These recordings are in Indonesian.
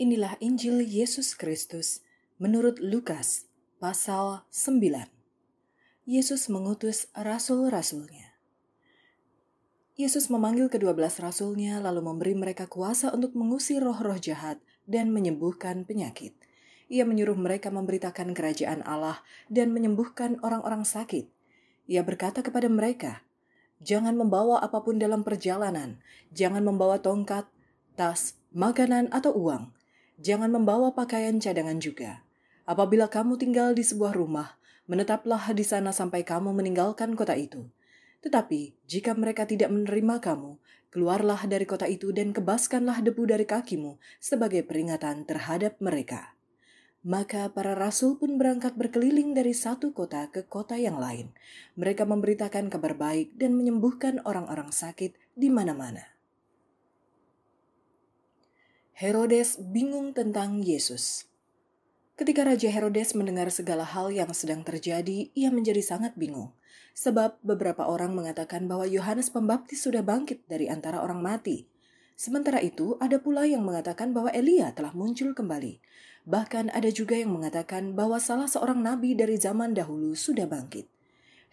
Inilah Injil Yesus Kristus menurut Lukas pasal 9. Yesus mengutus rasul-rasulnya. Yesus memanggil kedua belas rasulnya lalu memberi mereka kuasa untuk mengusir roh-roh jahat dan menyembuhkan penyakit. Ia menyuruh mereka memberitakan kerajaan Allah dan menyembuhkan orang-orang sakit. Ia berkata kepada mereka, Jangan membawa apapun dalam perjalanan, jangan membawa tongkat, tas, makanan, atau uang – Jangan membawa pakaian cadangan juga. Apabila kamu tinggal di sebuah rumah, menetaplah di sana sampai kamu meninggalkan kota itu. Tetapi, jika mereka tidak menerima kamu, keluarlah dari kota itu dan kebaskanlah debu dari kakimu sebagai peringatan terhadap mereka. Maka para rasul pun berangkat berkeliling dari satu kota ke kota yang lain. Mereka memberitakan kabar baik dan menyembuhkan orang-orang sakit di mana-mana. Herodes bingung tentang Yesus. Ketika Raja Herodes mendengar segala hal yang sedang terjadi, ia menjadi sangat bingung, sebab beberapa orang mengatakan bahwa Yohanes Pembaptis sudah bangkit dari antara orang mati. Sementara itu, ada pula yang mengatakan bahwa Elia telah muncul kembali. Bahkan ada juga yang mengatakan bahwa salah seorang nabi dari zaman dahulu sudah bangkit.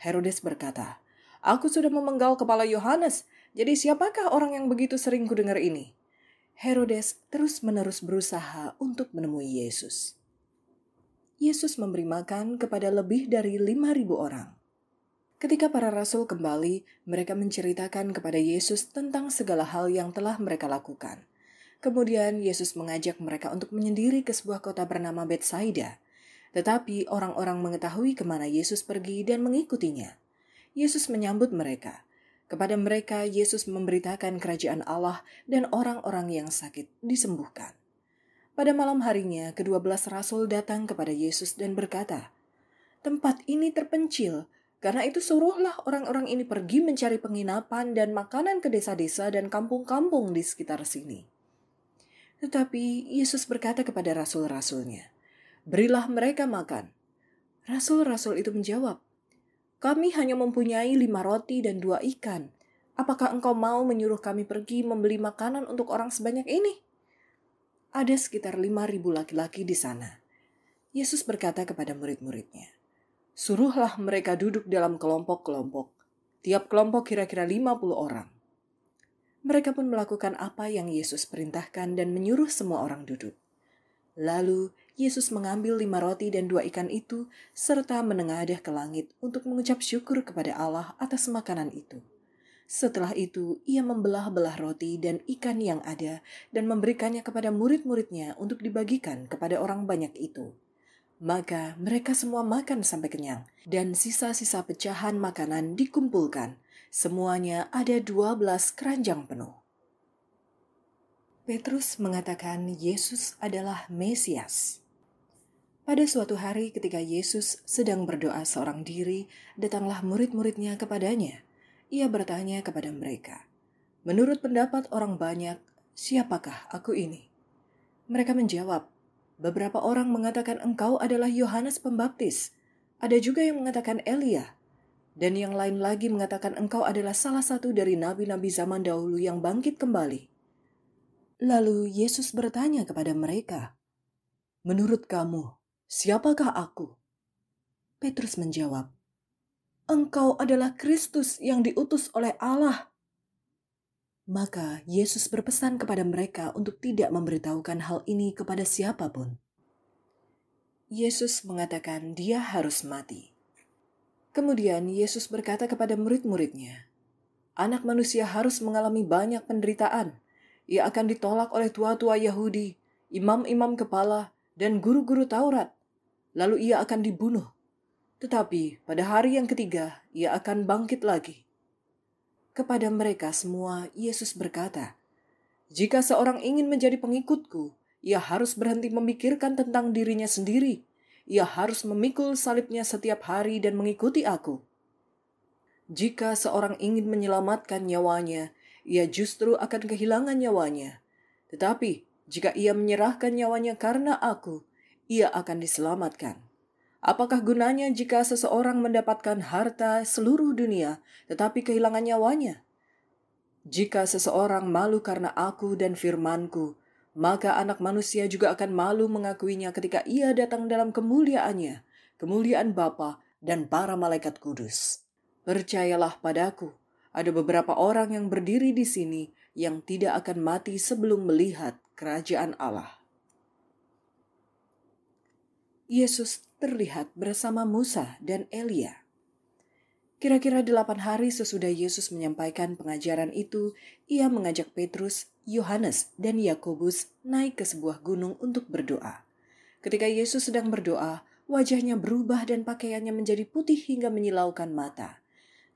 Herodes berkata, "Aku sudah memenggal kepala Yohanes, jadi siapakah orang yang begitu sering kudengar ini?" Herodes terus-menerus berusaha untuk menemui Yesus. Yesus memberi makan kepada lebih dari ribu orang. Ketika para rasul kembali, mereka menceritakan kepada Yesus tentang segala hal yang telah mereka lakukan. Kemudian Yesus mengajak mereka untuk menyendiri ke sebuah kota bernama Bethsaida. Tetapi orang-orang mengetahui kemana Yesus pergi dan mengikutinya. Yesus menyambut mereka, kepada mereka, Yesus memberitakan kerajaan Allah dan orang-orang yang sakit disembuhkan. Pada malam harinya, kedua belas rasul datang kepada Yesus dan berkata, Tempat ini terpencil, karena itu suruhlah orang-orang ini pergi mencari penginapan dan makanan ke desa-desa dan kampung-kampung di sekitar sini. Tetapi Yesus berkata kepada rasul-rasulnya, Berilah mereka makan. Rasul-rasul itu menjawab, kami hanya mempunyai lima roti dan dua ikan. Apakah engkau mau menyuruh kami pergi membeli makanan untuk orang sebanyak ini? Ada sekitar lima ribu laki-laki di sana. Yesus berkata kepada murid-muridnya, Suruhlah mereka duduk dalam kelompok-kelompok. Tiap kelompok kira-kira lima puluh orang. Mereka pun melakukan apa yang Yesus perintahkan dan menyuruh semua orang duduk. Lalu Yesus mengambil lima roti dan dua ikan itu, serta menengadah ke langit untuk mengucap syukur kepada Allah atas makanan itu. Setelah itu, ia membelah-belah roti dan ikan yang ada dan memberikannya kepada murid-muridnya untuk dibagikan kepada orang banyak itu. Maka mereka semua makan sampai kenyang, dan sisa-sisa pecahan makanan dikumpulkan. Semuanya ada dua belas keranjang penuh. Petrus mengatakan Yesus adalah Mesias. Pada suatu hari ketika Yesus sedang berdoa seorang diri, datanglah murid-muridnya kepadanya. Ia bertanya kepada mereka, "Menurut pendapat orang banyak, siapakah aku ini?" Mereka menjawab, "Beberapa orang mengatakan engkau adalah Yohanes Pembaptis, ada juga yang mengatakan Elia, dan yang lain lagi mengatakan engkau adalah salah satu dari nabi-nabi zaman dahulu yang bangkit kembali." Lalu Yesus bertanya kepada mereka, "Menurut kamu, Siapakah aku? Petrus menjawab, Engkau adalah Kristus yang diutus oleh Allah. Maka Yesus berpesan kepada mereka untuk tidak memberitahukan hal ini kepada siapapun. Yesus mengatakan dia harus mati. Kemudian Yesus berkata kepada murid-muridnya, Anak manusia harus mengalami banyak penderitaan. Ia akan ditolak oleh tua-tua Yahudi, imam-imam kepala, dan guru-guru Taurat lalu ia akan dibunuh. Tetapi pada hari yang ketiga ia akan bangkit lagi. Kepada mereka semua Yesus berkata, "Jika seorang ingin menjadi pengikutku, ia harus berhenti memikirkan tentang dirinya sendiri. Ia harus memikul salibnya setiap hari dan mengikuti aku." Jika seorang ingin menyelamatkan nyawanya, ia justru akan kehilangan nyawanya. Tetapi jika ia menyerahkan nyawanya karena aku, ia akan diselamatkan. Apakah gunanya jika seseorang mendapatkan harta seluruh dunia tetapi kehilangan nyawanya? Jika seseorang malu karena aku dan firmanku, maka anak manusia juga akan malu mengakuinya ketika ia datang dalam kemuliaannya, kemuliaan Bapa dan para malaikat kudus. Percayalah padaku, ada beberapa orang yang berdiri di sini yang tidak akan mati sebelum melihat kerajaan Allah. Yesus terlihat bersama Musa dan Elia. Kira-kira delapan hari sesudah Yesus menyampaikan pengajaran itu, ia mengajak Petrus, Yohanes, dan Yakobus naik ke sebuah gunung untuk berdoa. Ketika Yesus sedang berdoa, wajahnya berubah dan pakaiannya menjadi putih hingga menyilaukan mata.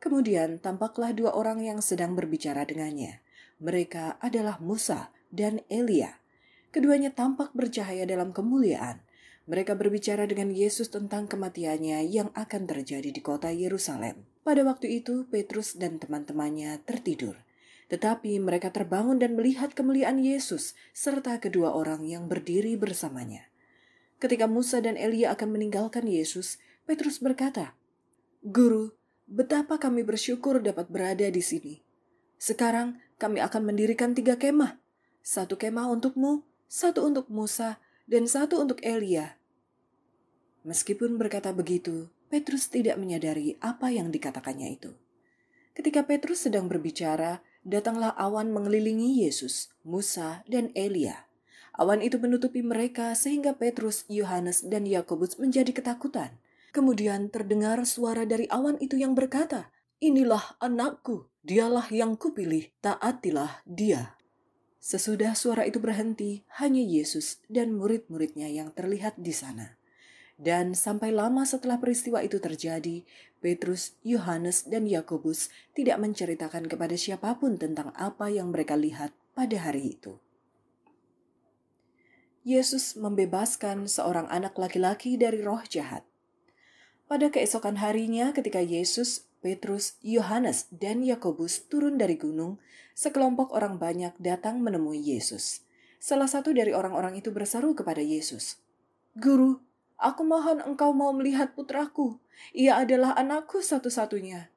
Kemudian tampaklah dua orang yang sedang berbicara dengannya. Mereka adalah Musa dan Elia. Keduanya tampak bercahaya dalam kemuliaan. Mereka berbicara dengan Yesus tentang kematiannya yang akan terjadi di kota Yerusalem. Pada waktu itu, Petrus dan teman-temannya tertidur. Tetapi mereka terbangun dan melihat kemuliaan Yesus serta kedua orang yang berdiri bersamanya. Ketika Musa dan Elia akan meninggalkan Yesus, Petrus berkata, "Guru, betapa kami bersyukur dapat berada di sini. Sekarang kami akan mendirikan tiga kemah, satu kemah untukmu, satu untuk Musa, dan satu untuk Elia. Meskipun berkata begitu, Petrus tidak menyadari apa yang dikatakannya itu. Ketika Petrus sedang berbicara, datanglah awan mengelilingi Yesus, Musa, dan Elia. Awan itu menutupi mereka sehingga Petrus, Yohanes, dan Yakobus menjadi ketakutan. Kemudian terdengar suara dari awan itu yang berkata, "Inilah anakku, dialah yang kupilih, taatilah dia." Sesudah suara itu berhenti, hanya Yesus dan murid-muridnya yang terlihat di sana. Dan sampai lama setelah peristiwa itu terjadi, Petrus, Yohanes, dan Yakobus tidak menceritakan kepada siapapun tentang apa yang mereka lihat pada hari itu. Yesus membebaskan seorang anak laki-laki dari roh jahat. Pada keesokan harinya, ketika Yesus Petrus, Yohanes, dan Yakobus turun dari gunung, sekelompok orang banyak datang menemui Yesus. Salah satu dari orang-orang itu berseru kepada Yesus, "Guru, aku mohon engkau mau melihat putraku. Ia adalah anakku satu-satunya."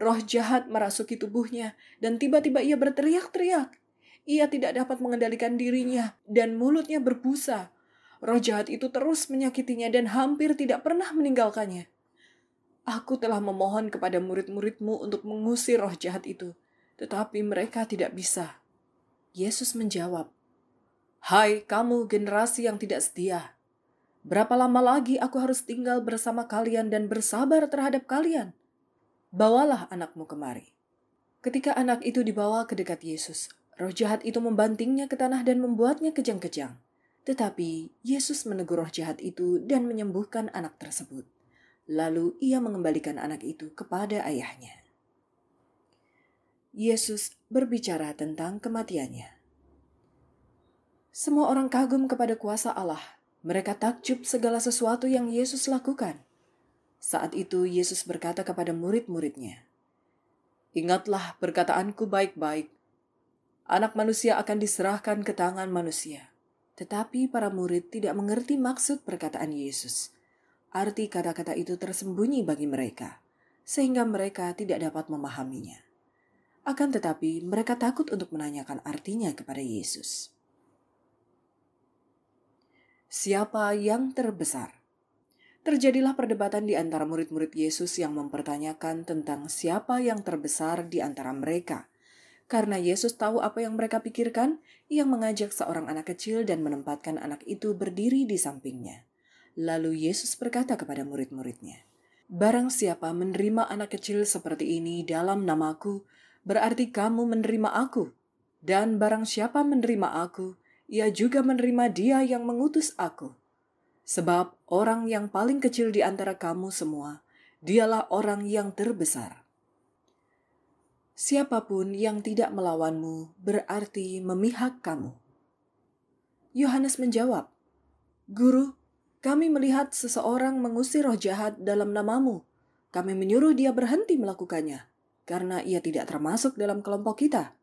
Roh jahat merasuki tubuhnya, dan tiba-tiba ia berteriak-teriak. Ia tidak dapat mengendalikan dirinya, dan mulutnya berbusa. Roh jahat itu terus menyakitinya dan hampir tidak pernah meninggalkannya. Aku telah memohon kepada murid-muridmu untuk mengusir roh jahat itu, tetapi mereka tidak bisa. Yesus menjawab, Hai kamu generasi yang tidak setia, berapa lama lagi aku harus tinggal bersama kalian dan bersabar terhadap kalian? Bawalah anakmu kemari. Ketika anak itu dibawa ke dekat Yesus, roh jahat itu membantingnya ke tanah dan membuatnya kejang-kejang. Tetapi Yesus menegur roh jahat itu dan menyembuhkan anak tersebut. Lalu ia mengembalikan anak itu kepada ayahnya. Yesus berbicara tentang kematiannya. Semua orang kagum kepada kuasa Allah. Mereka takjub segala sesuatu yang Yesus lakukan. Saat itu Yesus berkata kepada murid-muridnya, "Ingatlah perkataanku baik-baik. Anak manusia akan diserahkan ke tangan manusia." Tetapi para murid tidak mengerti maksud perkataan Yesus arti kata-kata itu tersembunyi bagi mereka, sehingga mereka tidak dapat memahaminya. Akan tetapi, mereka takut untuk menanyakan artinya kepada Yesus. Siapa yang terbesar? Terjadilah perdebatan di antara murid-murid Yesus yang mempertanyakan tentang siapa yang terbesar di antara mereka. Karena Yesus tahu apa yang mereka pikirkan, ia mengajak seorang anak kecil dan menempatkan anak itu berdiri di sampingnya. Lalu Yesus berkata kepada murid-muridnya, Barang siapa menerima anak kecil seperti ini dalam namaku, berarti kamu menerima aku. Dan barang siapa menerima aku, ia juga menerima dia yang mengutus aku. Sebab orang yang paling kecil di antara kamu semua, dialah orang yang terbesar. Siapapun yang tidak melawanmu berarti memihak kamu. Yohanes menjawab, "Guru, kami melihat seseorang mengusir roh jahat dalam namamu. Kami menyuruh dia berhenti melakukannya, karena ia tidak termasuk dalam kelompok kita.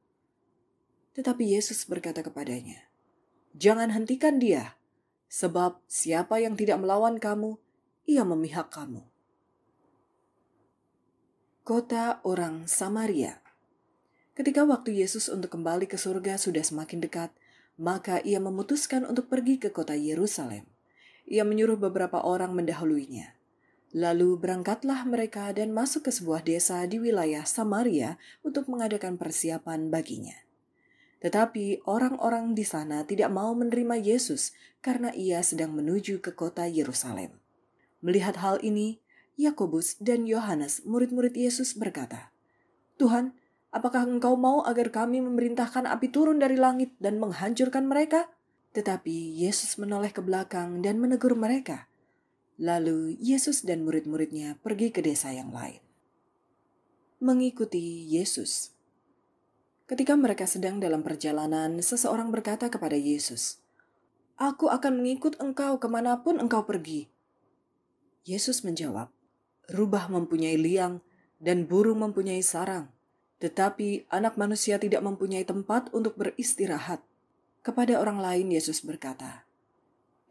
Tetapi Yesus berkata kepadanya, Jangan hentikan dia, sebab siapa yang tidak melawan kamu, ia memihak kamu. Kota orang Samaria Ketika waktu Yesus untuk kembali ke surga sudah semakin dekat, maka ia memutuskan untuk pergi ke kota Yerusalem ia menyuruh beberapa orang mendahuluinya. Lalu berangkatlah mereka dan masuk ke sebuah desa di wilayah Samaria untuk mengadakan persiapan baginya. Tetapi orang-orang di sana tidak mau menerima Yesus karena ia sedang menuju ke kota Yerusalem. Melihat hal ini, Yakobus dan Yohanes, murid-murid Yesus, berkata, "Tuhan, apakah Engkau mau agar kami memerintahkan api turun dari langit dan menghancurkan mereka?" Tetapi Yesus menoleh ke belakang dan menegur mereka. Lalu Yesus dan murid-muridnya pergi ke desa yang lain. Mengikuti Yesus. Ketika mereka sedang dalam perjalanan, seseorang berkata kepada Yesus, "Aku akan mengikut engkau kemanapun engkau pergi." Yesus menjawab, "Rubah mempunyai liang dan burung mempunyai sarang, tetapi Anak Manusia tidak mempunyai tempat untuk beristirahat." Kepada orang lain Yesus berkata,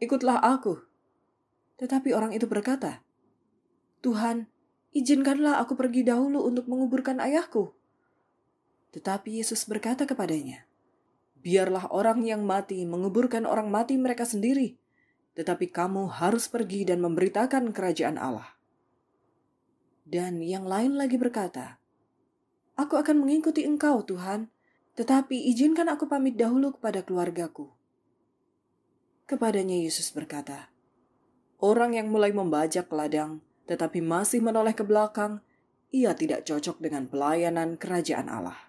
"Ikutlah aku." Tetapi orang itu berkata, "Tuhan, izinkanlah aku pergi dahulu untuk menguburkan ayahku." Tetapi Yesus berkata kepadanya, "Biarlah orang yang mati menguburkan orang mati mereka sendiri, tetapi kamu harus pergi dan memberitakan kerajaan Allah." Dan yang lain lagi berkata, "Aku akan mengikuti Engkau, Tuhan, tetapi izinkan aku pamit dahulu kepada keluargaku. Kepadanya Yesus berkata, Orang yang mulai membajak ladang tetapi masih menoleh ke belakang, ia tidak cocok dengan pelayanan kerajaan Allah.